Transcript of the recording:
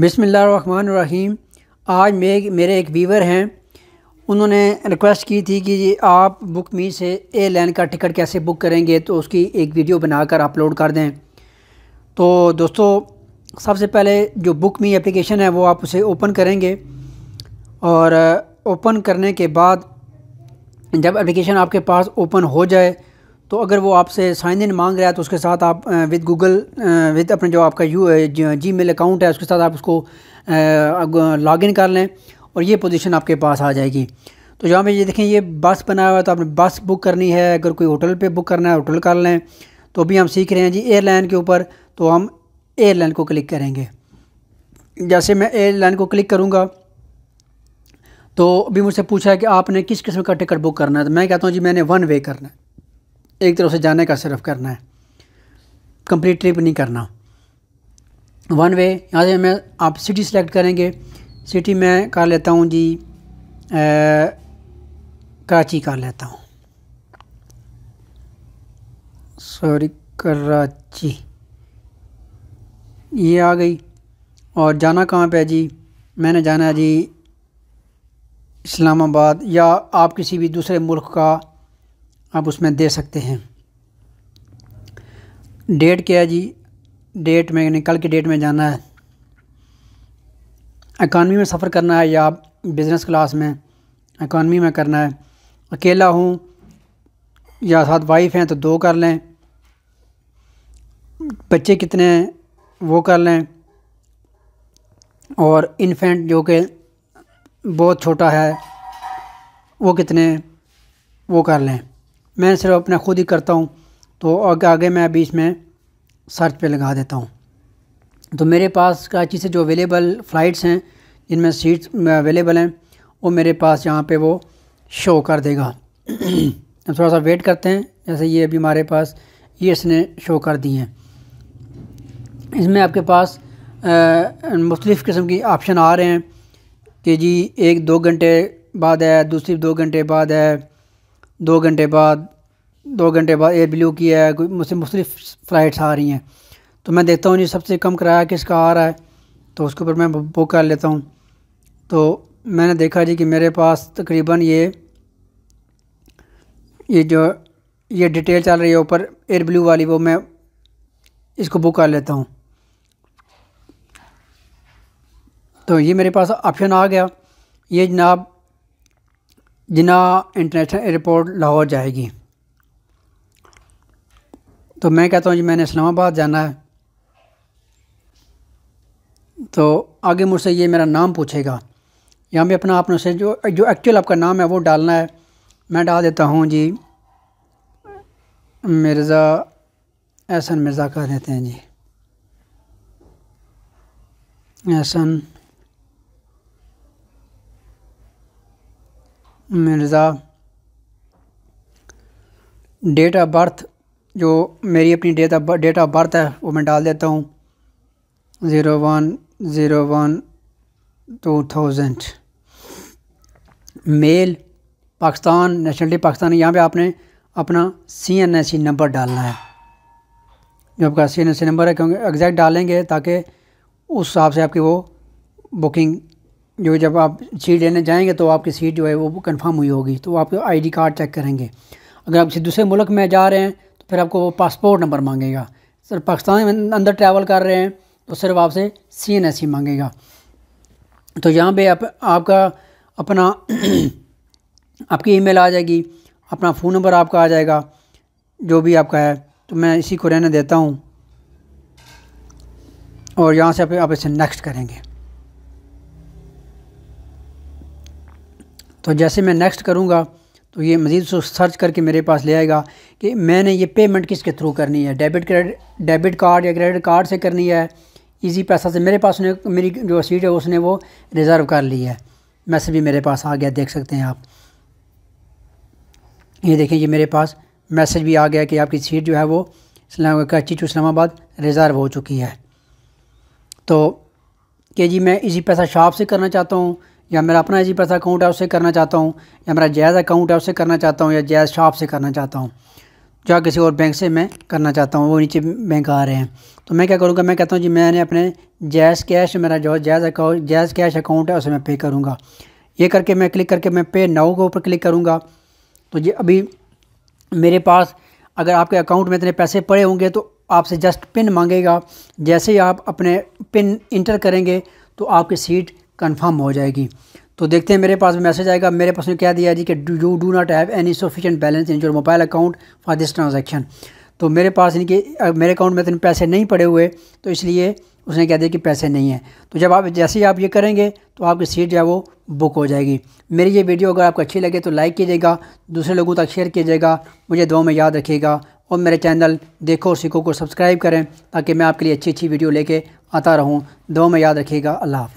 बिसमीम आज मेरे मेरे एक वीवर हैं उन्होंने रिक्वेस्ट की थी कि आप बुक मी से ए लाइन का टिकट कैसे बुक करेंगे तो उसकी एक वीडियो बनाकर अपलोड कर दें तो दोस्तों सबसे पहले जो बुक मी एप्लीकेशन है वो आप उसे ओपन करेंगे और ओपन करने के बाद जब एप्लीकेशन आपके पास ओपन हो जाए तो अगर वो आपसे साइन इन मांग रहा है तो उसके साथ आप विद गूगल विद अपने जो आपका यू जी मेल अकाउंट है उसके साथ आप उसको लॉग इन कर लें और ये पोजीशन आपके पास आ जाएगी तो जहाँ पे ये देखें ये बस बनाया हुआ है तो आपने बस बुक करनी है अगर कोई होटल पे बुक करना है होटल कर लें तो अभी हम सीख रहे हैं जी एयरलाइन के ऊपर तो हम एयरलाइन को क्लिक करेंगे जैसे मैं एयरलाइन को क्लिक करूँगा तो अभी मुझसे पूछा है कि आपने किस किस्म का टिकट बुक करना है तो मैं कहता हूँ जी मैंने वन वे करना है एक तरफ से जाने का सिर्फ करना है कंप्लीट ट्रिप नहीं करना वन वे यहाँ से हमें आप सिटी सेलेक्ट करेंगे सिटी में कर लेता हूँ जी कराची कर लेता हूँ सॉरी कराची ये आ गई और जाना कहाँ पे जी मैंने जाना है जी इस्लामाबाद या आप किसी भी दूसरे मुल्क का आप उसमें दे सकते हैं डेट क्या है जी डेट में यानी कल की डेट में जाना है इकानमी में सफ़र करना है या बिज़नेस क्लास में इकानमी में करना है अकेला हूँ या साथ वाइफ हैं तो दो कर लें बच्चे कितने हैं वो कर लें और इन्फेंट जो कि बहुत छोटा है वो कितने वो कर लें मैं सिर्फ अपना खुद ही करता हूँ तो आगे आगे मैं अभी इसमें सर्च पे लगा देता हूँ तो मेरे पास कराची से जो अवेलेबल फ़्लाइट्स हैं जिनमें सीट्स अवेलेबल हैं वो मेरे पास यहाँ पे वो शो कर देगा हम थोड़ा सा वेट करते हैं जैसे ये अभी हमारे पास ये इसने शो कर दी हैं इसमें आपके पास मुख्तलिफ़ किस्म की ऑप्शन आ रहे हैं कि जी एक दो घंटे बाद है दूसरी दो घंटे बाद है दो घंटे बाद दो घंटे बाद एयर ब्लू की है मुझसे मुख्तलिफ फ़्लाइट्स आ रही हैं तो मैं देखता हूँ जी सबसे कम किराया किसका आ रहा है तो उसके ऊपर मैं बुक कर लेता हूँ तो मैंने देखा जी कि मेरे पास तकरीबन ये ये जो ये डिटेल चल रही है ऊपर एयर ब्लू वाली वो मैं इसको बुक कर लेता हूँ तो ये मेरे पास ऑप्शन आ गया ये जनाब जिना इंटरनेशनल एयरपोर्ट लाहौर जाएगी तो मैं कहता हूँ जी मैंने इस्लामाबाद जाना है तो आगे मुझसे ये मेरा नाम पूछेगा यहाँ पे अपना आपने से जो जो एक्चुअल आपका नाम है वो डालना है मैं डाल देता हूँ जी मिर्ज़ा एहसन मिर्ज़ा कर देते हैं जी Ehsan Mirza date of birth जो मेरी अपनी date of date of birth है वो मैं डाल देता हूँ zero one zero one two thousand male Pakistan nationality Pakistan यहाँ पे आपने अपना C N S C number डालना है जो आपका C N S C number है क्योंकि एग्जैक्ट डालेंगे ताकि उस हिसाब से आपकी वो बुकिंग जो जब आप सीट लेने जाएंगे तो आपकी सीट जो है वो कंफर्म हुई होगी तो आपका आईडी कार्ड चेक करेंगे अगर आप किसी दूसरे मुल्क में जा रहे हैं तो फिर आपको वो पासपोर्ट नंबर मांगेगा सर पाकिस्तान में अंदर ट्रैवल कर रहे हैं तो सिर्फ आपसे सी एन एस मांगेगा तो यहाँ पे आप, आपका अपना आपकी ईमेल आ जाएगी अपना फ़ोन नंबर आपका आ जाएगा जो भी आपका है तो मैं इसी को रहने देता हूँ और यहाँ से आप, आप इसे नेक्स्ट करेंगे तो जैसे मैं नेक्स्ट करूँगा तो ये मज़ीद सो सर्च करके मेरे पास ले आएगा कि मैंने ये पेमेंट किसके थ्रू करनी है डेबिट क्रेडिट डेबिट कार्ड या क्रेडिट कार्ड से करनी है इजी पैसा से मेरे पास उसने मेरी जो सीट है उसने वो रिज़र्व कर ली है मैसेज भी मेरे पास आ गया देख सकते हैं आप ये देखें ये मेरे पास मैसेज भी आ गया कि आपकी सीट जो है वो इस्लाम कराची टू इस्लामाबाद रिज़र्व हो चुकी है तो कि जी मैं इसी पैसा शॉप से करना चाहता हूँ या मेरा अपना जी पैसा अकाउंट है उसे करना चाहता हूँ या मेरा जैज़ अकाउंट है उसे करना चाहता हूँ या जैज़ शॉप से करना चाहता हूँ या किसी और बैंक से मैं करना चाहता हूँ वो नीचे बैंक आ रहे हैं तो मैं क्या करूँगा मैं कहता हूँ जी मैंने अपने जैज़ कैश मेरा जो jazz account jazz cash account है उसे मैं पे करूँगा ये करके मैं क्लिक करके मैं पे नाउ के ऊपर क्लिक करूँगा तो ये अभी मेरे पास अगर आपके अकाउंट में इतने पैसे पड़े होंगे तो आपसे जस्ट पिन मांगेगा जैसे ही आप अपने पिन इंटर करेंगे तो आपकी सीट कन्फर्म हो जाएगी तो देखते हैं मेरे पास मैसेज आएगा मेरे पास में क्या दिया जी कि you do not have any sufficient balance in your mobile account for this transaction तो मेरे पास इनके मेरे अकाउंट में इतने पैसे नहीं पड़े हुए तो इसलिए उसने कह दिया कि पैसे नहीं हैं तो जब आप जैसे ही आप ये करेंगे तो आपकी सीट जो है वो बुक हो जाएगी मेरी ये वीडियो अगर आपको अच्छी लगे तो लाइक कीजिएगा दूसरे लोगों तक शेयर कीजिएगा मुझे दो में याद रखिएगा और मेरे चैनल देखो और सीखो को सब्सक्राइब करें ताकि मैं आपके लिए अच्छी अच्छी वीडियो लेके आता रहूँ दो में याद रखिएगा अल्लाह हाफ़